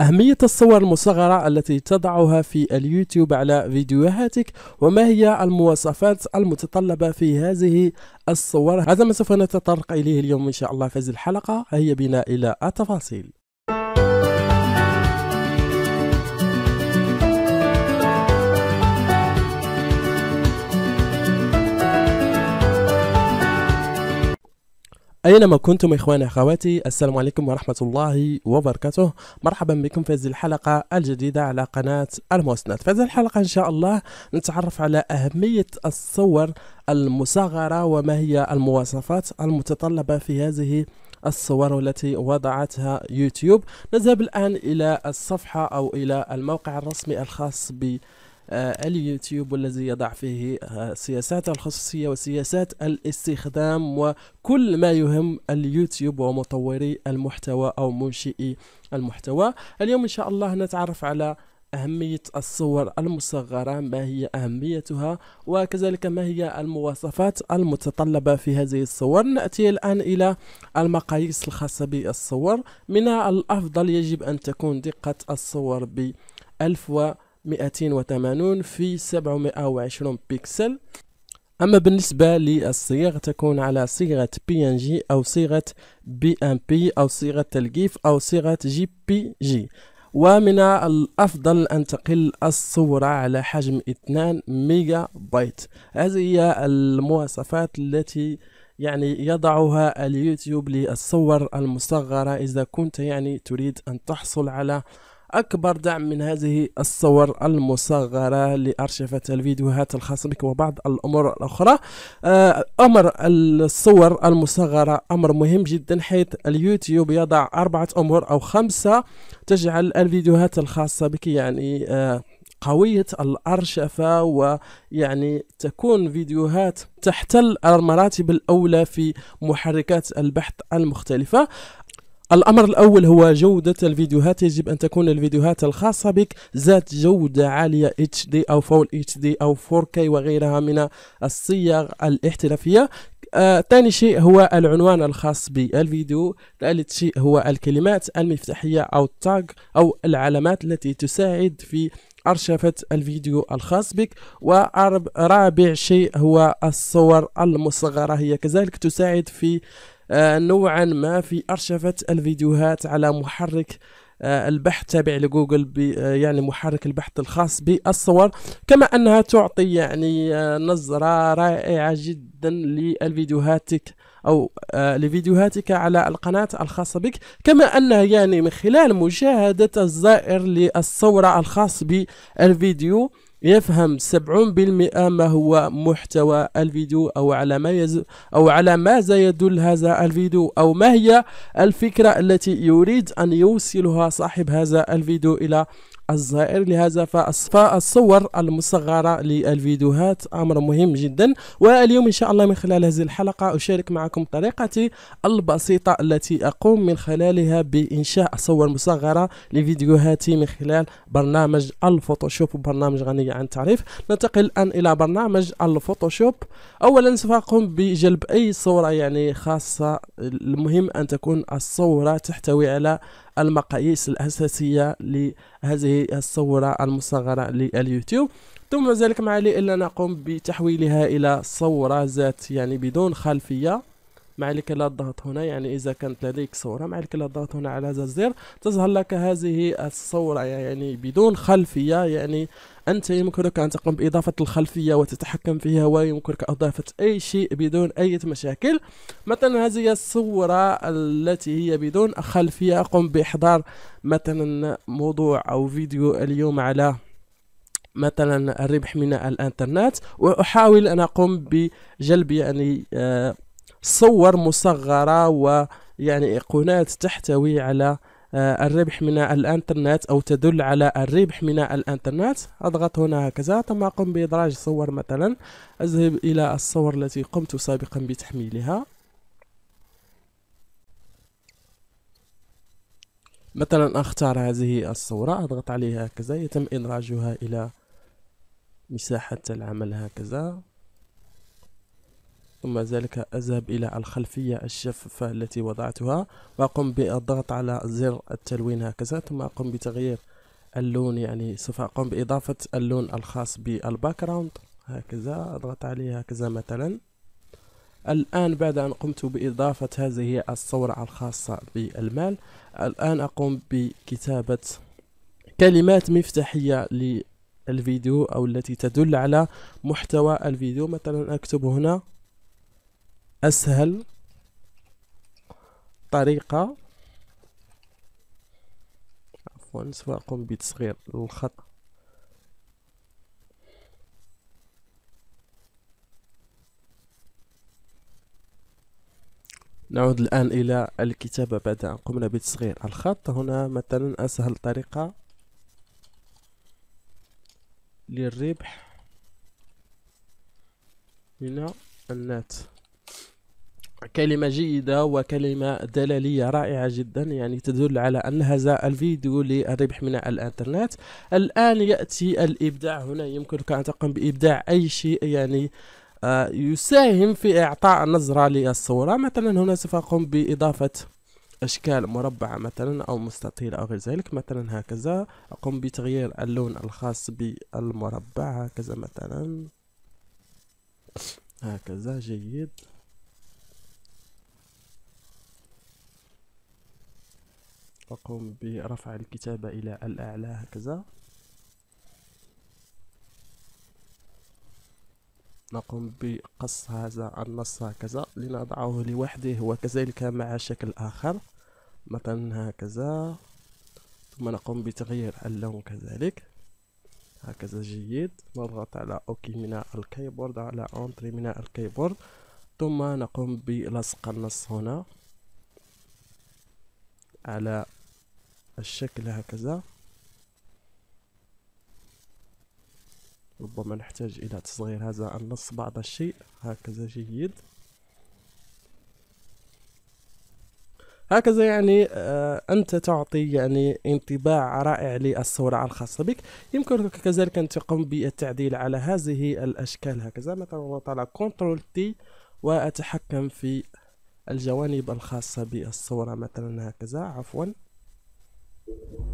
أهمية الصور المصغرة التي تضعها في اليوتيوب على فيديوهاتك وما هي المواصفات المتطلبة في هذه الصور هذا ما سوف نتطرق إليه اليوم إن شاء الله في هذه الحلقة هيا بنا إلى التفاصيل أينما كنتم إخواني أخواتي السلام عليكم ورحمة الله وبركاته مرحبا بكم في هذه الحلقة الجديدة على قناة الموسنات في هذه الحلقة إن شاء الله نتعرف على أهمية الصور المصغرة وما هي المواصفات المتطلبة في هذه الصور التي وضعتها يوتيوب نذهب الآن إلى الصفحة أو إلى الموقع الرسمي الخاص ب آه، اليوتيوب والذي يضع فيه آه، سياسات الخصوصية وسياسات الاستخدام وكل ما يهم اليوتيوب ومطوري المحتوى أو منشئي المحتوى اليوم إن شاء الله نتعرف على أهمية الصور المصغرة ما هي أهميتها وكذلك ما هي المواصفات المتطلبة في هذه الصور نأتي الآن إلى المقاييس الخاصة بالصور من الأفضل يجب أن تكون دقة الصور ب 1000 280 في 720 بكسل أما بالنسبة للصيغ تكون على صيغة بي ان جي أو صيغة بي بي أو صيغة تلقيف أو صيغة جي بي جي ومن الأفضل أن تقل الصورة على حجم 2 ميجا بايت هذه هي المواصفات التي يعني يضعها اليوتيوب للصور المصغرة إذا كنت يعني تريد أن تحصل على أكبر دعم من هذه الصور المصغرة لأرشفة الفيديوهات الخاصة بك وبعض الأمور الأخرى آه، أمر الصور المصغرة أمر مهم جدا حيث اليوتيوب يضع أربعة أمور أو خمسة تجعل الفيديوهات الخاصة بك يعني آه، قوية الأرشفة ويعني تكون فيديوهات تحتل المراتب الأولى في محركات البحث المختلفة الأمر الأول هو جودة الفيديوهات يجب أن تكون الفيديوهات الخاصة بك ذات جودة عالية HD أو Full HD أو 4K وغيرها من الصيغ الاحترافية آه، ثاني آه، شيء هو العنوان الخاص بالفيديو ثالث شيء هو الكلمات المفتاحية أو التاج أو العلامات التي تساعد في أرشفة الفيديو الخاص بك ورابع شيء هو الصور المصغرة هي كذلك تساعد في آه، نوعا ما في أرشفة الفيديوهات على محرك آه، البحث تابع لجوجل آه، يعني محرك البحث الخاص بالصور كما أنها تعطي يعني نظرة رائعة جدا للفيديوهاتك أو لفيديوهاتك على القناة الخاصة بك كما أنها يعني من خلال مشاهدة الزائر للصورة الخاص بالفيديو يفهم 70% ما هو محتوى الفيديو أو على ما يز أو على ماذا يدل هذا الفيديو أو ما هي الفكرة التي يريد أن يوصلها صاحب هذا الفيديو إلى الزائر لهذا فالصور المصغرة للفيديوهات أمر مهم جدا واليوم إن شاء الله من خلال هذه الحلقة أشارك معكم طريقتي البسيطة التي أقوم من خلالها بإنشاء صور مصغرة لفيديوهاتي من خلال برنامج الفوتوشوب برنامج غني عن التعريف ننتقل الآن إلى برنامج الفوتوشوب أولا سوف أقوم بجلب أي صورة يعني خاصة المهم أن تكون الصورة تحتوي على المقاييس الأساسية لهذه الصورة المصغرة لليوتيوب ثم ذلك معالي إلا نقوم بتحويلها إلى صورة ذات يعني بدون خلفية ما عليك الا الضغط هنا يعني اذا كانت لديك صوره ما عليك الا الضغط هنا على هذا الزر تظهر لك هذه الصوره يعني بدون خلفيه يعني انت يمكنك ان تقوم باضافه الخلفيه وتتحكم فيها ويمكنك اضافه اي شيء بدون اي مشاكل مثلا هذه الصوره التي هي بدون خلفيه اقوم باحضار مثلا موضوع او فيديو اليوم على مثلا الربح من الانترنت واحاول ان اقوم بجلب يعني آه، صور مصغره ويعني ايقونات تحتوي على آه، الربح من الانترنت او تدل على الربح من الانترنت اضغط هنا هكذا ثم اقوم بادراج صور مثلا اذهب الى الصور التي قمت سابقا بتحميلها مثلا اختار هذه الصورة اضغط عليها هكذا يتم ادراجها الى مساحة العمل هكذا ثم ذلك أذهب إلى الخلفية الشفافة التي وضعتها وأقوم بالضغط على زر التلوين هكذا ثم أقوم بتغيير اللون يعني سوف أقوم بإضافة اللون الخاص بالباك جراوند هكذا أضغط عليه هكذا مثلا الآن بعد أن قمت بإضافة هذه الصورة الخاصة بالمال الآن أقوم بكتابة كلمات مفتاحية للفيديو أو التي تدل على محتوى الفيديو مثلا أكتب هنا أسهل طريقة عفوا سوف أقوم بتصغير الخط نعود الآن إلى الكتابة بعد أن قمنا بتصغير الخط هنا مثلا أسهل طريقة للربح من النت كلمة جيدة وكلمة دلالية رائعة جدا يعني تدل على أن هذا الفيديو للربح من الإنترنت الآن يأتي الإبداع هنا يمكنك أن تقوم بإبداع أي شيء يعني آه يساهم في إعطاء نظرة للصورة مثلا هنا سوف أقوم بإضافة أشكال مربعة مثلا أو مستطيل أو غير ذلك مثلا هكذا أقوم بتغيير اللون الخاص بالمربع هكذا مثلا هكذا جيد وقم برفع الكتابة إلى الأعلى هكذا نقوم بقص هذا النص هكذا لنضعه لوحده وكذلك مع شكل آخر مثلا هكذا ثم نقوم بتغيير اللون كذلك هكذا جيد نضغط على اوكي من الكيبورد على انتري من الكيبورد ثم نقوم بلصق النص هنا على الشكل هكذا ربما نحتاج إلى تصغير هذا النص بعض الشيء هكذا جيد هكذا يعني آه، أنت تعطي يعني انطباع رائع للصورة الخاصة بك يمكنك كذلك أن تقوم بالتعديل على هذه الأشكال هكذا مثلا على كنترول تي وأتحكم في الجوانب الخاصة بالصورة مثلا هكذا عفوا Thank you.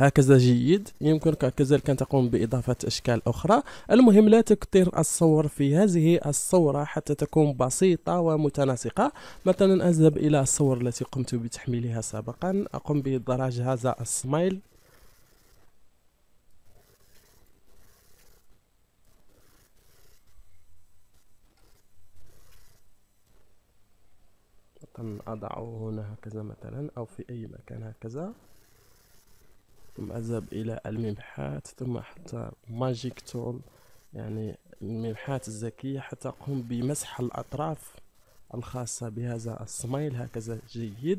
هكذا جيد يمكنك كذلك أن تقوم بإضافة أشكال أخرى المهم لا تكثر الصور في هذه الصورة حتى تكون بسيطة ومتناسقة مثلا أذهب إلى الصور التي قمت بتحميلها سابقا أقوم بإدراج هذا السمايل أضعه هنا هكذا مثلا أو في أي مكان هكذا ثم أذهب إلى الممحات ثم حتى ماجيك تول يعني الممحات الذكية حتى أقوم بمسح الأطراف الخاصة بهذا السمايل هكذا جيد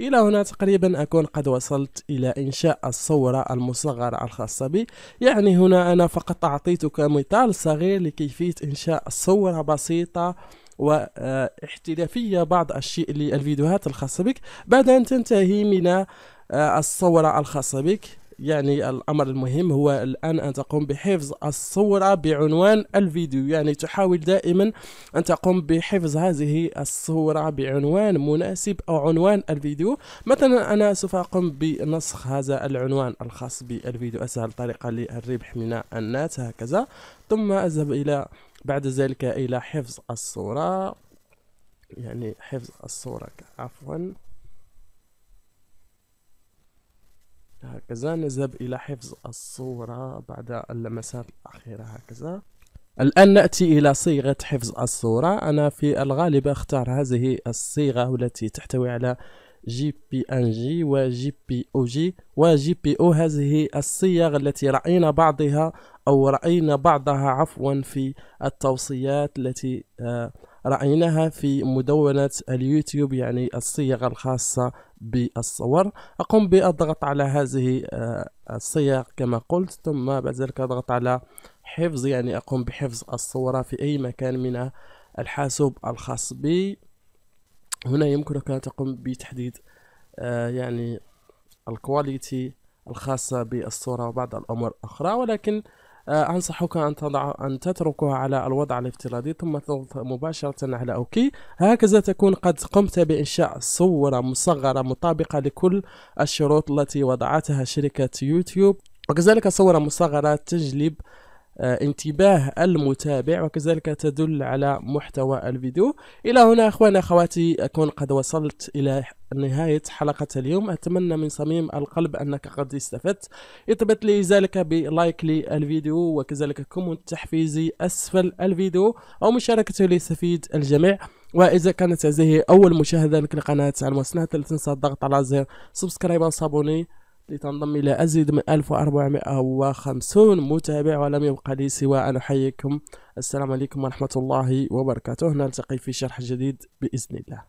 إلى هنا تقريبا أكون قد وصلت إلى إنشاء الصورة المصغرة الخاصة بي يعني هنا أنا فقط أعطيتك مثال صغير لكيفية إنشاء الصورة بسيطة واحترافية بعض الشيء للفيديوهات الخاصة بك بعد أن تنتهي من آه، الصورة الخاصة بك يعني الأمر المهم هو الآن أن تقوم بحفظ الصورة بعنوان الفيديو يعني تحاول دائما أن تقوم بحفظ هذه الصورة بعنوان مناسب أو عنوان الفيديو مثلا أنا سوف أقوم بنسخ هذا العنوان الخاص بالفيديو أسهل طريقة للربح من الناس هكذا ثم أذهب إلى بعد ذلك إلى حفظ الصورة يعني حفظ الصورة عفوا هكذا نذهب إلى حفظ الصورة بعد اللمسات الأخيرة هكذا الآن نأتي إلى صيغة حفظ الصورة أنا في الغالب أختار هذه الصيغة والتي تحتوي على جي بي ان جي و جي بي او جي و جي بي او هذه الصيغ التي رأينا بعضها أو رأينا بعضها عفوا في التوصيات التي آه، رأيناها في مدونة اليوتيوب يعني الصيغ الخاصة بالصور أقوم بالضغط على هذه آه، الصيغ كما قلت ثم بعد ذلك أضغط على حفظ يعني أقوم بحفظ الصورة في أي مكان من الحاسوب الخاص بي هنا يمكنك أن تقوم بتحديد آه، يعني الكواليتي الخاصة بالصورة وبعض الأمور الأخرى ولكن آه، أنصحك أن تضع أن تتركها على الوضع الافتراضي ثم تضغط مباشرة على أوكي هكذا تكون قد قمت بإنشاء صورة مصغرة مطابقة لكل الشروط التي وضعتها شركة يوتيوب وكذلك صورة مصغرة تجلب آه، انتباه المتابع وكذلك تدل على محتوى الفيديو إلى هنا أخواني أخواتي أكون قد وصلت إلى نهاية حلقة اليوم أتمنى من صميم القلب أنك قد استفدت اثبت لي ذلك بلايك للفيديو وكذلك كومنت تحفيزي أسفل الفيديو أو مشاركته ليستفيد الجميع وإذا كانت هذه أول مشاهدة لك لقناة على المسنات لا تنسى الضغط على زر سبسكرايب وصابوني لتنضم إلى أزيد من 1450 متابع ولم يبقى لي سوى أن أحييكم السلام عليكم ورحمة الله وبركاته نلتقي في شرح جديد بإذن الله